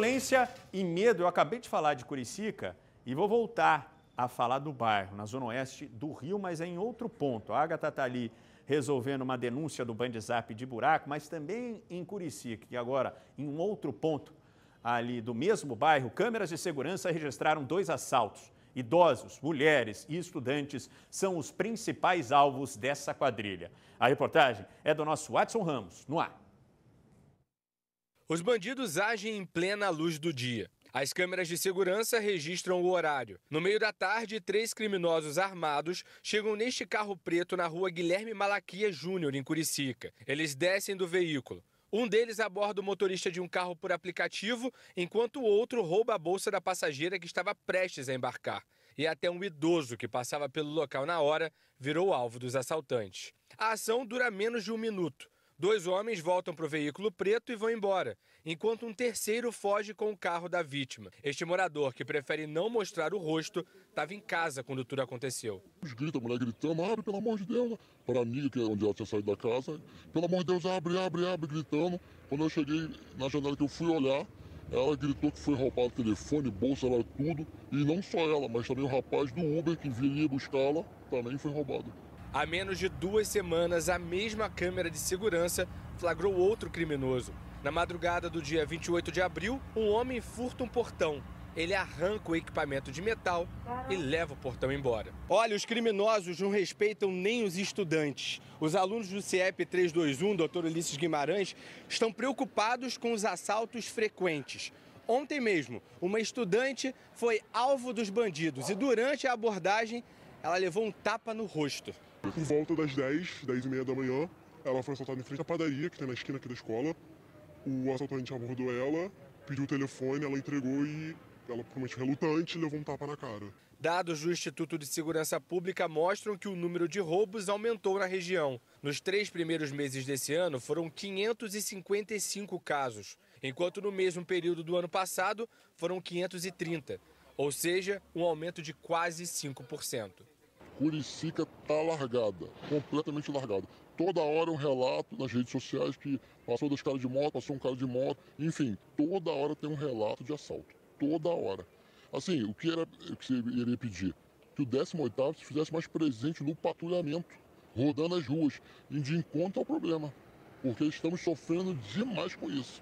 violência e medo. Eu acabei de falar de Curicica e vou voltar a falar do bairro, na zona oeste do Rio, mas é em outro ponto. A Agatha está ali resolvendo uma denúncia do Bandzap de buraco, mas também em Curicica, e agora em um outro ponto ali do mesmo bairro, câmeras de segurança registraram dois assaltos. Idosos, mulheres e estudantes são os principais alvos dessa quadrilha. A reportagem é do nosso Watson Ramos, no ar. Os bandidos agem em plena luz do dia. As câmeras de segurança registram o horário. No meio da tarde, três criminosos armados chegam neste carro preto na rua Guilherme Malaquia Júnior, em Curicica. Eles descem do veículo. Um deles aborda o motorista de um carro por aplicativo, enquanto o outro rouba a bolsa da passageira que estava prestes a embarcar. E até um idoso que passava pelo local na hora virou alvo dos assaltantes. A ação dura menos de um minuto. Dois homens voltam para o veículo preto e vão embora, enquanto um terceiro foge com o carro da vítima. Este morador, que prefere não mostrar o rosto, estava em casa quando tudo aconteceu. Grita, a mulher gritando, abre, pelo amor de Deus. Para mim, que é onde ela tinha saído da casa, pelo amor de Deus, abre, abre, abre, gritando. Quando eu cheguei na janela que eu fui olhar, ela gritou que foi roubado telefone, bolsa, era tudo. E não só ela, mas também o rapaz do Uber que viria buscá-la também foi roubado. Há menos de duas semanas, a mesma câmera de segurança flagrou outro criminoso. Na madrugada do dia 28 de abril, um homem furta um portão. Ele arranca o equipamento de metal e leva o portão embora. Olha, os criminosos não respeitam nem os estudantes. Os alunos do CIEP 321, Dr. Ulisses Guimarães, estão preocupados com os assaltos frequentes. Ontem mesmo, uma estudante foi alvo dos bandidos e durante a abordagem ela levou um tapa no rosto. por volta das 10, 10 e meia da manhã, ela foi assaltada em frente à padaria, que tem na esquina aqui da escola. O assaltante abordou ela, pediu o telefone, ela entregou e ela, por motivo relutante, levou um tapa na cara. Dados do Instituto de Segurança Pública mostram que o número de roubos aumentou na região. Nos três primeiros meses desse ano, foram 555 casos, enquanto no mesmo período do ano passado foram 530, ou seja, um aumento de quase 5%. Curicica tá largada, completamente largada. Toda hora é um relato nas redes sociais que passou dois caras de moto, passou um cara de moto, enfim, toda hora tem um relato de assalto. Toda hora. Assim, o que era o que você iria pedir? Que o 18 se fizesse mais presente no patrulhamento, rodando as ruas, indo de encontro ao problema. Porque estamos sofrendo demais com isso.